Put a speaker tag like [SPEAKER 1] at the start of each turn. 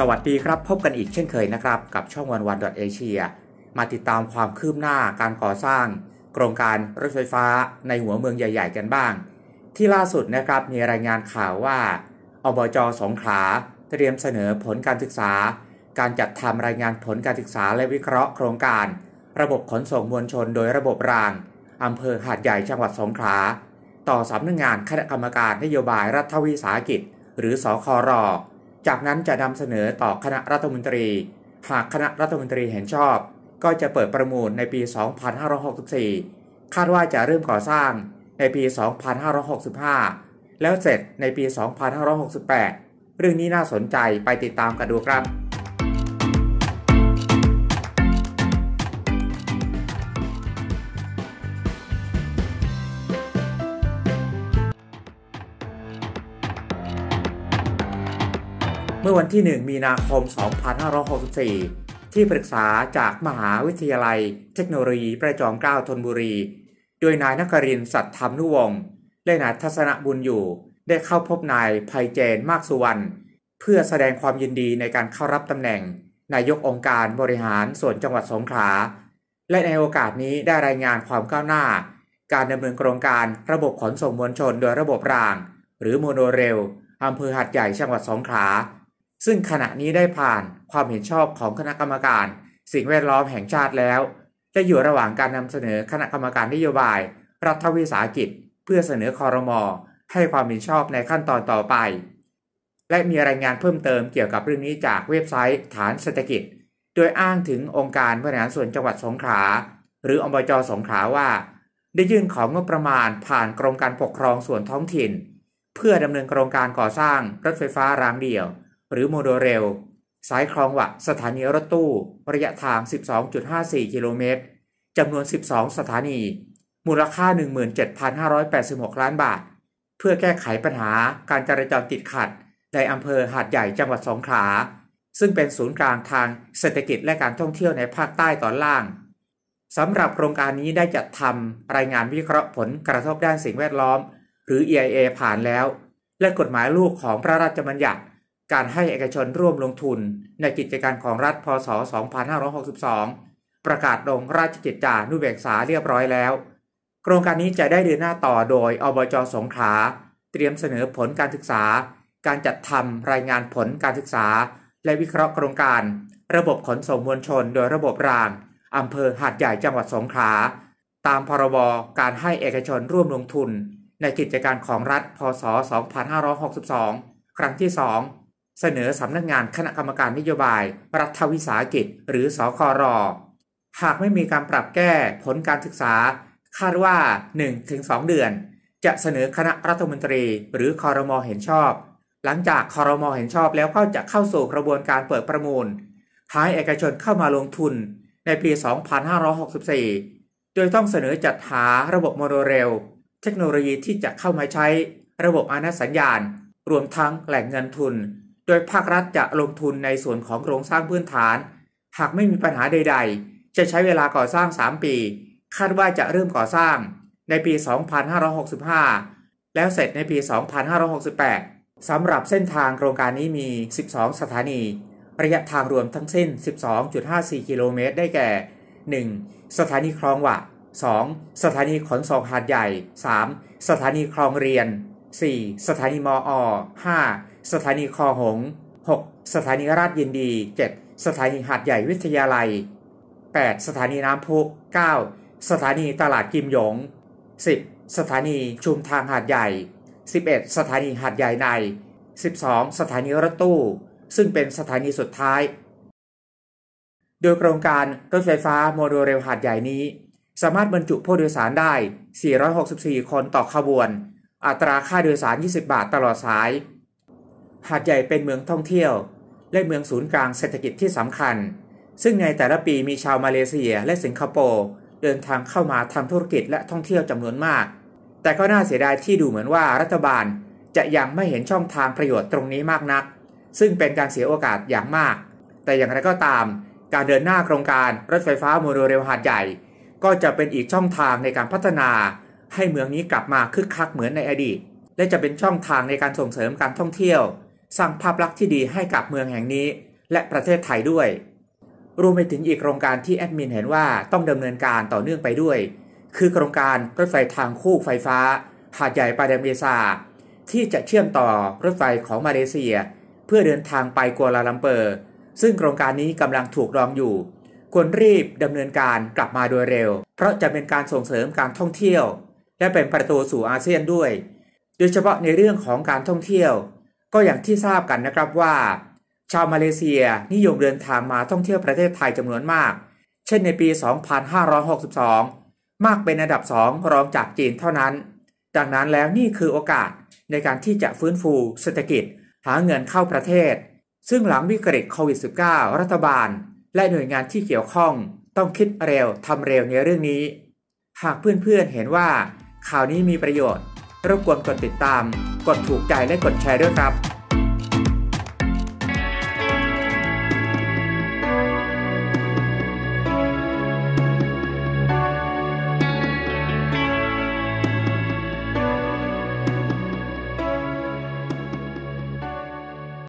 [SPEAKER 1] สวัสดีครับ พบกันอีกเช่นเคยนะครับกับช่องวันวันดอทเอเชีย มาติดตามความคืบหน้าการก่อสร้าง โครงการรถไฟฟ้าในหัวเมืองใหญ่ๆกันบ้าง ที่ล่าสุดนะครับ มีรายงานข่าวว่า อบจสงขลาเตรียมเสนอผลการศึกษา การจัดทำรายงานผลการศึกษาและวิเคราะห์โครงการ ระบบขนส่งมวลชนโดยระบบรางอำเภอหาดใหญ่จังหวัดสงขลาต่อสำนักงงานคณะกรรมการนโยบายรัฐวิสาหกิจ หรือสอคอรอจากนั้นจะนำเสนอต่อคณะรัฐมนตรี หากคณะรัฐมนตรีเห็นชอบ ก็จะเปิดประมูลในปี 2564 คาดว่าจะเริ่มก่อสร้างในปี 2565 แล้วเสร็จในปี 2568 เรื่องนี้น่าสนใจไปติดตามกันดูครับมื่อวันที่ 1 มีนาคม 2564ที่ปรึกษาจากมหาวิทยาลัยเทคโนโลยีประจอมเกล้าธนบุรี โดยนายนักรินสัตธรรมนุวงศ์และนายทัศนบุญอยู่ ได้เข้าพบนายภัยเจนมากสุวรรณ เพื่อแสดงความยินดีในการเข้ารับตำแหน่งนายกองค์การบริหารส่วนจังหวัดสงขลา และในโอกาสนี้ได้รายงานความก้าวหน้า การดำเนินโครงการระบบขนส่งมวลชนโดยระบบรางหรือโมโนเรลอำเภอหัดใหญ่จังหวัดสงขลาซึ่งขณะนี้ได้ผ่านความเห็นชอบของคณะกรรมการ สิ่งแวดล้อมแห่งชาติแล้ว จะอยู่ระหว่างการนำเสนอคณะกรรมการนโยบาย รัฐวิสาหกิจ เพื่อเสนอคอรมอให้ความเห็นชอบในขั้นตอนต่อไป และมีรายงานเพิ่มเติมเกี่ยวกับเรื่องนี้จากเว็บไซต์ฐานเศรษฐกิจ โดยอ้างถึงองค์การบริหารส่วนจังหวัดสงขลาหรืออบจสงขลาว่า ได้ยื่นของงบประมาณผ่านกรมการปกครองส่วนท้องถิ่น เพื่อดำเนินโครงการก่อสร้างรถไฟฟ้ารางเดี่ยวหรือโมโดเรลสายคลองวะสถานีรถตู้ ระยะทาง 12.54กิโลเมตรจำนวน 12 สถานี มูลค่า 17,586 ล้านบาท เพื่อแก้ไขปัญหาการจราจรติดขัด ในอำเภอหาดใหญ่จังหวัดสงขลาซึ่งเป็นศูนย์กลางทางเศรษฐกิจและการท่องเที่ยวในภาคใต้ตอนล่าง สำหรับโครงการนี้ได้จัดทำ รายงานวิเคราะห์ผลกระทบด้านสิ่งแวดล้อม หรือ EIA ผ่านแล้ว และกฎหมายลูกของพระราชบัญญัติการให้เอกชนร่วมลงทุน ในกิจการของรัฐพศ 2562 ประกาศลงราชกิจจานุเบกษาเรียบร้อยแล้ว โครงการนี้จะได้เดินหน้าต่อโดยอบจสงขลาเตรียมเสนอผลการศึกษา การจัดทำรายงานผลการศึกษา และวิเคราะห์โครงการ ระบบขนส่งมวลชนโดยระบบรางอำเภอหาดใหญ่จังหวัดสงขลาตามพรบการให้เอกชนร่วมลงทุนในกิจการของรัฐ พศ 2562 ครั้งที่2เสนอสำนักงานคณะกรรมการนโยบายรัฐวิสาหกิจ หรือสอคอรอหากไม่มีการปรับแก้ผลการศึกษา คาดว่า 1-2 เดือน จะเสนอคณะรัฐมนตรี หรือคอรมอเห็นชอบ หลังจากคอรมอเห็นชอบแล้วก็จะเข้าสู่กระบวนการเปิดประมูลหายเอกชนเข้ามาลงทุนในปี 2564 โดยต้องเสนอจัดหาระบบโมโนเรลเทคโนโลยีที่จะเข้ามาใช้ ระบบอนาสัญญาณ รวมทั้งแหล่งเงินทุนโดยภาครัฐจะลงทุนในส่วนของโครงสร้างพื้นฐาน หากไม่มีปัญหาใดๆ จะใช้เวลาก่อสร้าง 3 ปี คาดว่าจะเริ่มก่อสร้าง ในปี 2565 แล้วเสร็จในปี 2568 สำหรับเส้นทางโครงการนี้มี 12 สถานี ระยะทางรวมทั้งสิ้น 12.54 กิโลเมตร ได้แก่ 1. สถานีคลองวะ 2. สถานีขนส่งหาดใหญ่ 3. สถานีคลองเรียน 4. สถานีมออ5สถานีคอหง 6. สถานีราชยินดี 7. สถานีหาดใหญ่วิทยาลัย 8. สถานีน้ำพุ 9. สถานีตลาดกิมหยง 10. สถานีชุมทางหาดใหญ่ 11. สถานีหาดใหญ่ใน 12. สถานีรถตู้ ซึ่งเป็นสถานีสุดท้าย โดยโครงการรถไฟฟ้าโมโนเรลหาดใหญ่นี้ สามารถบรรจุผู้โดยสารได้ 464 คนต่อขบวน อัตราค่าโดยสาร 20 บาทตลอดสายหาดใหญ่เป็นเมืองท่องเที่ยว และ เมืองศูนย์กลางเศรษฐกิจที่สำคัญ ซึ่งในแต่ละปีมีชาวมาเลเซียและสิงคโปร์เดินทางเข้ามาทำธุรกิจและท่องเที่ยวจำนวนมาก แต่ก็น่าเสียดายที่ดูเหมือนว่ารัฐบาลจะยังไม่เห็นช่องทางประโยชน์ตรงนี้มากนัก ซึ่งเป็นการเสียโอกาสอย่างมาก แต่อย่างไรก็ตาม การเดินหน้าโครงการรถไฟฟ้าโมโนเรลหาดใหญ่ ก็จะเป็นอีกช่องทางในการพัฒนา ให้เมืองนี้กลับมาคึกคักเหมือนในอดีต และจะเป็นช่องทางในการส่งเสริมการท่องเที่ยวสร้างภาพลักษณ์ที่ดีให้กับเมืองแห่งนี้และประเทศไทยด้วยรวมไปถึงอีกโครงการที่แอดมินเห็นว่าต้องดำเนินการต่อเนื่องไปด้วย คือโครงการรถไฟทางคู่ไฟฟ้าหาดใหญ่ปาเดเมซา ที่จะเชื่อมต่อรถไฟของมาเลเซีย เพื่อเดินทางไปกัวลาลัมเปอร์ ซึ่งโครงการนี้กำลังถูกรองอยู่ ควรรีบดำเนินการกลับมาโดยเร็ว เพราะจะเป็นการส่งเสริมการท่องเที่ยว และเป็นประตูสู่อาเซียนด้วย โดยเฉพาะในเรื่องของการท่องเที่ยวก็อย่างที่ทราบกันนะครับว่า ชาวมาเลเซียนิยมเดินทางมาท่องเที่ยวประเทศไทยจำนวนมาก เช่นในปี 2562 มากเป็นอันดับ 2 รองจากจีนเท่านั้น ดังนั้นแล้วนี่คือโอกาสในการที่จะฟื้นฟูเศรษฐกิจ หาเงินเข้าประเทศ ซึ่งหลังวิกฤตโควิด -19 รัฐบาล และหน่วยงานที่เกี่ยวข้อง ต้องคิดเร็วทำเร็วในเรื่องนี้ หากเพื่อนๆเเห็นว่าข่าวนี้มีประโยชน์รบกวนกดติดตาม กดถูกใจและกดแชร์ด้วยครับ